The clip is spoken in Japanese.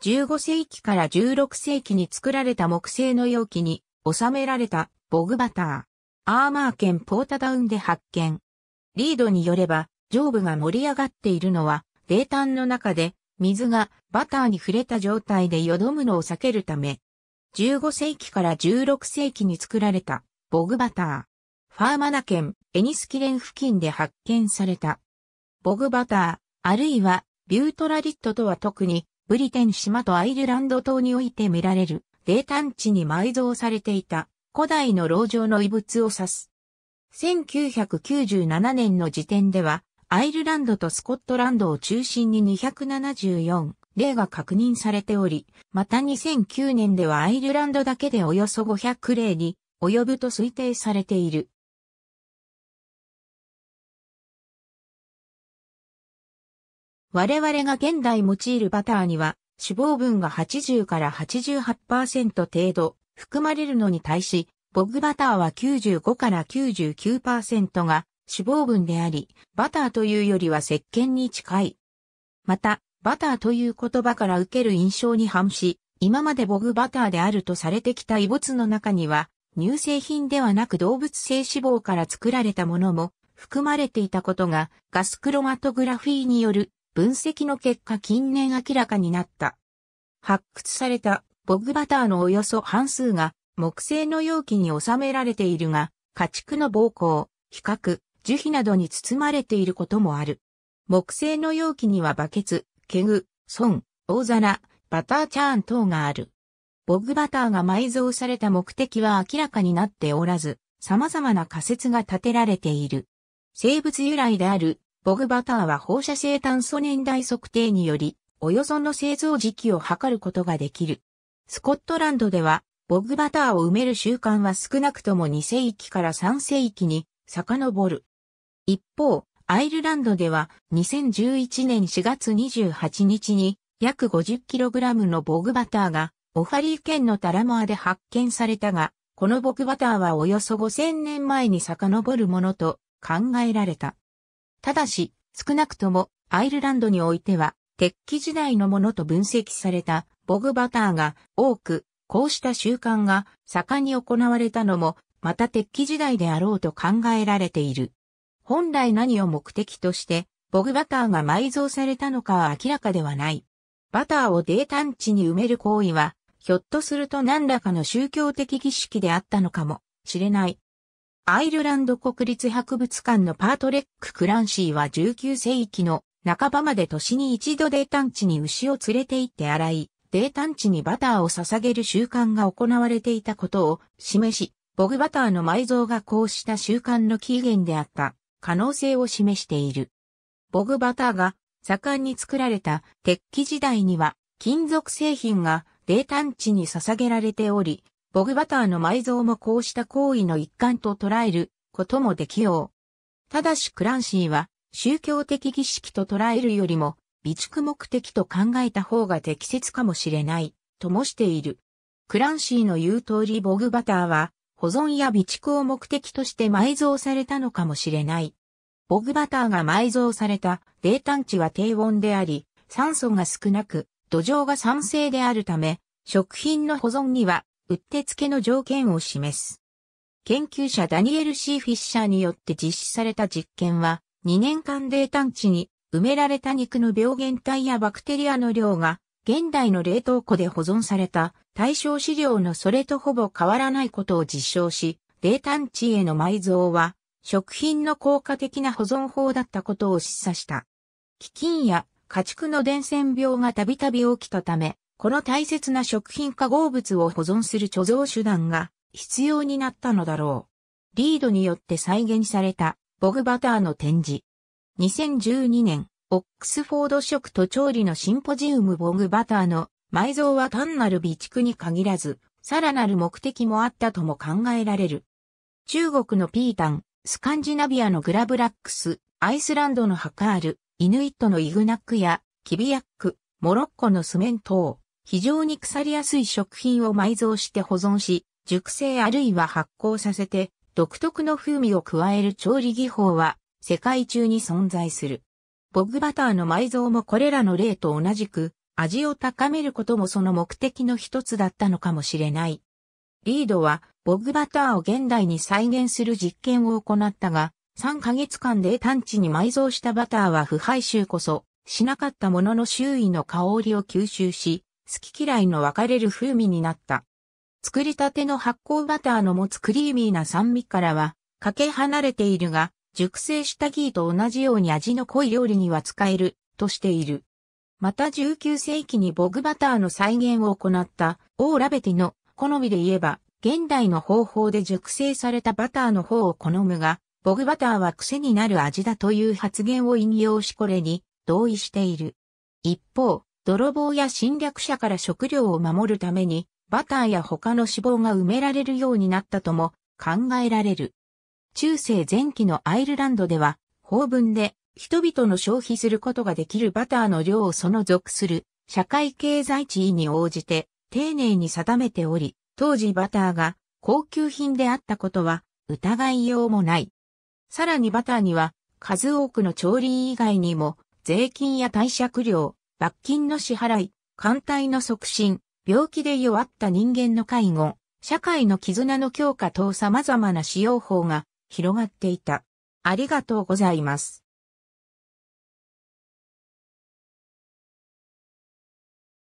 15世紀から16世紀に作られた木製の容器に収められたボグバター。アーマー県ポータダウンで発見。リードによれば、上部が盛り上がっているのは、冷炭の中で水がバターに触れた状態で淀むのを避けるため。15世紀から16世紀に作られたボグバター。ファーマナ県エニスキレン付近で発見された。ボグバター、あるいはビュートラリットとは特にブリテン島とアイルランド島において見られる、冷炭地に埋蔵されていた、古代の牢城の遺物を指す。1997年の時点では、アイルランドとスコットランドを中心に274例が確認されており、また2009年ではアイルランドだけでおよそ500例に及ぶと推定されている。我々が現代用いるバターには脂肪分が80から88%程度含まれるのに対し、ボグバターは95から99%が脂肪分であり、バターというよりは石鹸に近い。また、バターという言葉から受ける印象に反し、今までボグバターであるとされてきた異物の中には、乳製品ではなく動物性脂肪から作られたものも含まれていたことがガスクロマトグラフィーによる分析の結果近年明らかになった。発掘されたボグバターのおよそ半数が木製の容器に収められているが、家畜の暴行、比較、樹皮などに包まれていることもある。木製の容器にはバケツ、ケグ、ソン、大皿、バターチャーン等がある。ボグバターが埋蔵された目的は明らかになっておらず、様々な仮説が立てられている。生物由来であるボグバターは放射性炭素年代測定により、およその製造時期を測ることができる。スコットランドでは、ボグバターを埋める習慣は少なくとも2世紀から3世紀に遡る。一方、アイルランドでは2011年4月28日に約 50kg のボグバターがオファリー県のタラモアで発見されたが、このボグバターはおよそ5000年前に遡るものと考えられた。ただし、少なくともアイルランドにおいては、鉄器時代のものと分析されたボグバターが多く、こうした習慣が盛んに行われたのも、また鉄器時代であろうと考えられている。本来何を目的として、ボグバターが埋蔵されたのかは明らかではない。バターを泥炭地に埋める行為は、ひょっとすると何らかの宗教的儀式であったのかもしれない。アイルランド国立博物館のパートレック・クランシーは19世紀の半ばまで年に一度タンチに牛を連れて行って洗い、タンチにバターを捧げる習慣が行われていたことを示し、ボグバターの埋蔵がこうした習慣の起源であった可能性を示している。ボグバターが盛んに作られた鉄器時代には金属製品がタンチに捧げられており、ボグバターの埋蔵もこうした行為の一環と捉えることもできよう。ただしクランシーは宗教的儀式と捉えるよりも備蓄目的と考えた方が適切かもしれないともしている。クランシーの言う通りボグバターは保存や備蓄を目的として埋蔵されたのかもしれない。ボグバターが埋蔵された冷淡地は低温であり、酸素が少なく、土壌が酸性であるため、食品の保存にはうってつけの条件を示す。研究者ダニエル・シー・フィッシャーによって実施された実験は、2年間冷探知に埋められた肉の病原体やバクテリアの量が、現代の冷凍庫で保存された対象資料のそれとほぼ変わらないことを実証し、冷探知への埋蔵は、食品の効果的な保存法だったことを示唆した。飢饉や家畜の伝染病がたびたび起きたため、この大切な食品化合物を保存する貯蔵手段が必要になったのだろう。リードによって再現されたボグバターの展示。2012年、オックスフォード食と調理のシンポジウムボグバターの埋蔵は単なる備蓄に限らず、さらなる目的もあったとも考えられる。中国のピータン、スカンジナビアのグラブラックス、アイスランドのハカール、イヌイットのイグナックや、キビヤック、モロッコのスメント非常に腐りやすい食品を埋蔵して保存し、熟成あるいは発酵させて、独特の風味を加える調理技法は、世界中に存在する。ボグバターの埋蔵もこれらの例と同じく、味を高めることもその目的の一つだったのかもしれない。リードは、ボグバターを現代に再現する実験を行ったが、3ヶ月間で探知に埋蔵したバターは腐敗臭こそ、しなかったものの周囲の香りを吸収し、好き嫌いの分かれる風味になった。作りたての発酵バターの持つクリーミーな酸味からは、かけ離れているが、熟成したギーと同じように味の濃い料理には使える、としている。また19世紀にボグバターの再現を行ったオーラベティの好みで言えば、現代の方法で熟成されたバターの方を好むが、ボグバターは癖になる味だという発言を引用しこれに同意している。一方、泥棒や侵略者から食料を守るために、バターや他の脂肪が埋められるようになったとも考えられる。中世前期のアイルランドでは、法文で人々の消費することができるバターの量をその属する社会経済地位に応じて丁寧に定めており、当時バターが高級品であったことは疑いようもない。さらにバターには数多くの調理以外にも税金や貸借料、罰金の支払い、艦隊の促進、病気で弱った人間の介護、社会の絆の強化等様々な使用法が広がっていた。ありがとうございます。